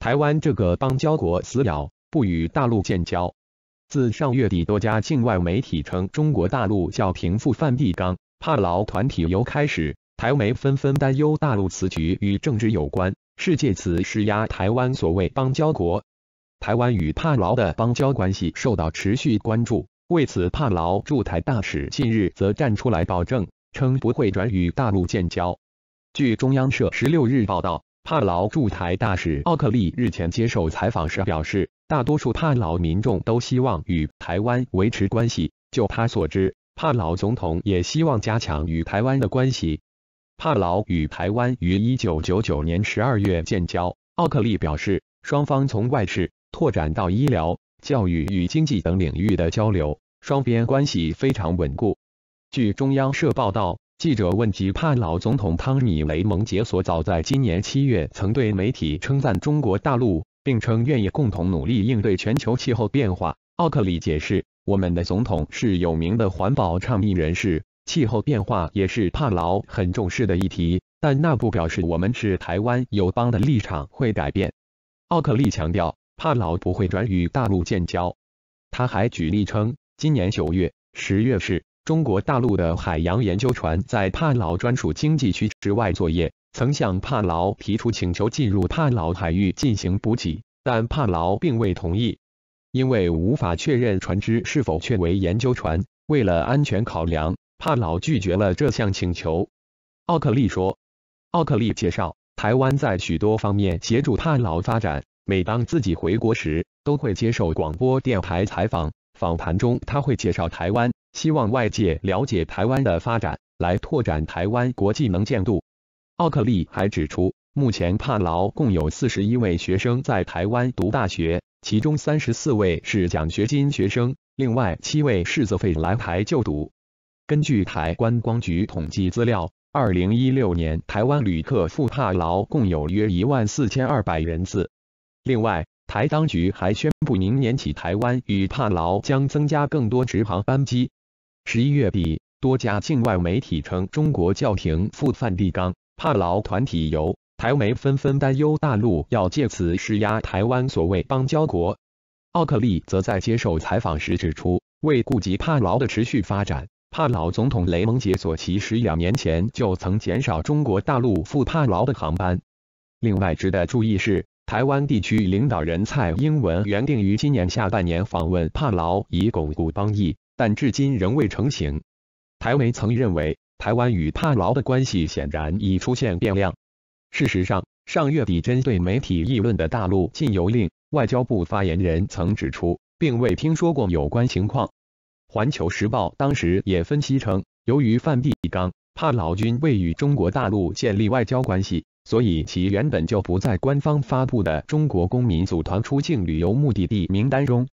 台湾这个邦交国死了，不与大陆建交。自上月底多家境外媒体称中国大陆叫平复范蒂刚帕劳团体游开始，台媒纷纷担忧大陆此举与政治有关，世界此施压台湾所谓邦交国。台湾与帕劳的邦交关系受到持续关注，为此帕劳驻台大使近日则站出来保证，称不会转与大陆建交。据中央社十六日报道。帕劳驻台大使奥克利日前接受采访时表示，大多数帕劳民众都希望与台湾维持关系。就他所知，帕劳总统也希望加强与台湾的关系。帕劳与台湾于一九九九年十二月建交。奥克利表示，双方从外事拓展到医疗、教育与经济等领域的交流，双边关系非常稳固。据中央社报道。记者问及帕劳总统汤米·雷蒙解所早在今年七月曾对媒体称赞中国大陆，并称愿意共同努力应对全球气候变化。奥克利解释，我们的总统是有名的环保倡议人士，气候变化也是帕劳很重视的议题，但那不表示我们是台湾友邦的立场会改变。奥克利强调，帕劳不会转与大陆建交。他还举例称，今年九月、十月是。中国大陆的海洋研究船在帕劳专属经济区之外作业，曾向帕劳提出请求进入帕劳海域进行补给，但帕劳并未同意，因为无法确认船只是否确为研究船。为了安全考量，帕劳拒绝了这项请求。奥克利说：“奥克利介绍，台湾在许多方面协助帕劳发展。每当自己回国时，都会接受广播电台采访，访谈中他会介绍台湾。”希望外界了解台湾的发展，来拓展台湾国际能见度。奥克利还指出，目前帕劳共有四十一位学生在台湾读大学，其中三十四位是奖学金学生，另外七位是自费来台就读。根据台观光局统计资料，二零一六年台湾旅客赴帕劳共有约一万四千二百人次。另外，台当局还宣布，明年起台湾与帕劳将增加更多直航班机。十一月底，多家境外媒体称中国叫停赴梵蒂冈、帕劳团体游，台媒纷纷担忧大陆要借此施压台湾所谓邦交国。奥克利则在接受采访时指出，为顾及帕劳的持续发展，帕劳总统雷蒙杰索其实两年前就曾减少中国大陆赴帕劳的航班。另外，值得注意是，台湾地区领导人蔡英文原定于今年下半年访问帕劳，以巩固邦谊。但至今仍未成型。台媒曾认为，台湾与帕劳的关系显然已出现变量。事实上，上月底针对媒体议论的大陆禁游令，外交部发言人曾指出，并未听说过有关情况。环球时报当时也分析称，由于范蒂刚帕劳军未与中国大陆建立外交关系，所以其原本就不在官方发布的中国公民组团出境旅游目的地名单中。